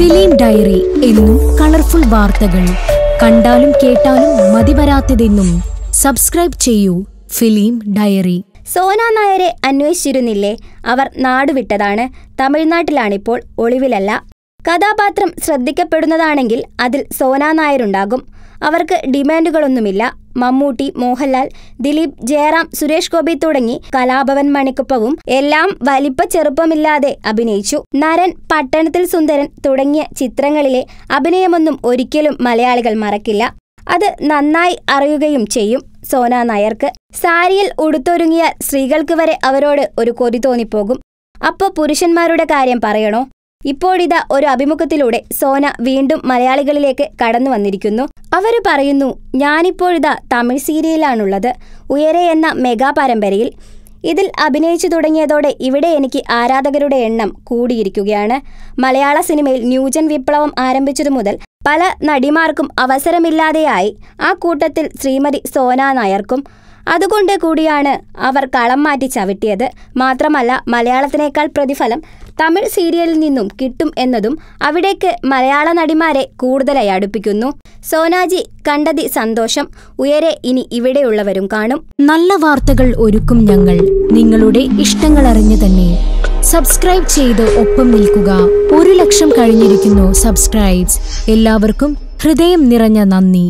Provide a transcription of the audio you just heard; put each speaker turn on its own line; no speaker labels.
film diary എന്നും colourful വാർത്തകൾ കണ്ടാലും കേട്ടാലും വരാത്തതെന്നും സബ്സ്ക്രൈബ് ചെയ്യൂ ഫിലിം ഡയറി സോന
നായരെ അന്വേഷിച്ചിരുന്നില്ലേ അവർ നാടുവിട്ടതാണ് തമിഴ്നാട്ടിലാണിപ്പോൾ ഒളിവിലല്ല കഥാപാത്രം ശ്രദ്ധിക്കപ്പെടുന്നതാണെങ്കിൽ അതിൽ സോന നായരുണ്ടാകും അവർക്ക് ഡിമാൻഡുകളൊന്നുമില്ല മമ്മൂട്ടി മോഹൻലാൽ ദിലീപ് ജയറാം സുരേഷ് ഗോപി തുടങ്ങി കലാഭവൻ മണിക്കുപ്പവും എല്ലാം വലിപ്പ ചെറുപ്പമില്ലാതെ അഭിനയിച്ചു നരൻ പട്ടണത്തിൽ സുന്ദരൻ തുടങ്ങിയ ചിത്രങ്ങളിലെ അഭിനയമൊന്നും ഒരിക്കലും മലയാളികൾ മറക്കില്ല അത് നന്നായി അറിയുകയും ചെയ്യും സോന നായർക്ക് സാരിയിൽ ഉടുത്തൊരുങ്ങിയ സ്ത്രീകൾക്ക് വരെ അവരോട് ഒരു കൊതി തോന്നിപ്പോകും അപ്പോൾ പുരുഷന്മാരുടെ കാര്യം പറയണോ ഇപ്പോഴിതാ ഒരു അഭിമുഖത്തിലൂടെ സോന വീണ്ടും മലയാളികളിലേക്ക് കടന്നു വന്നിരിക്കുന്നു അവർ പറയുന്നു ഞാനിപ്പോഴിതാ തമിഴ് സീരിയലാണുള്ളത് ഉയരെ എന്ന മെഗാ പരമ്പരയിൽ ഇതിൽ അഭിനയിച്ചു തുടങ്ങിയതോടെ ഇവിടെ എനിക്ക് ആരാധകരുടെ എണ്ണം കൂടിയിരിക്കുകയാണ് മലയാള സിനിമയിൽ ന്യൂജൻ വിപ്ലവം ആരംഭിച്ചതു മുതൽ പല നടിമാർക്കും അവസരമില്ലാതെയായി ആ കൂട്ടത്തിൽ ശ്രീമതി സോന നായർക്കും അതുകൊണ്ട് കൂടിയാണ് അവർ കളം മാറ്റി ചവിട്ടിയത് മാത്രമല്ല മലയാളത്തിനേക്കാൾ പ്രതിഫലം തമിഴ് സീരിയലിൽ നിന്നും കിട്ടും എന്നതും അവിടേക്ക് മലയാള നടിമാരെ കൂടുതലായി അടുപ്പിക്കുന്നു സോനാജി കണ്ടതി
സന്തോഷം ഉയരെ ഇനി ഇവിടെയുള്ളവരും കാണും നല്ല വാർത്തകൾ ഒരുക്കും ഞങ്ങൾ നിങ്ങളുടെ ഇഷ്ടങ്ങൾ അറിഞ്ഞു തന്നെ സബ്സ്ക്രൈബ് ചെയ്ത് ഒപ്പം നിൽക്കുക ഒരു ലക്ഷം കഴിഞ്ഞിരിക്കുന്നു സബ്സ്ക്രൈബ്സ് എല്ലാവർക്കും ഹൃദയം നിറഞ്ഞ നന്ദി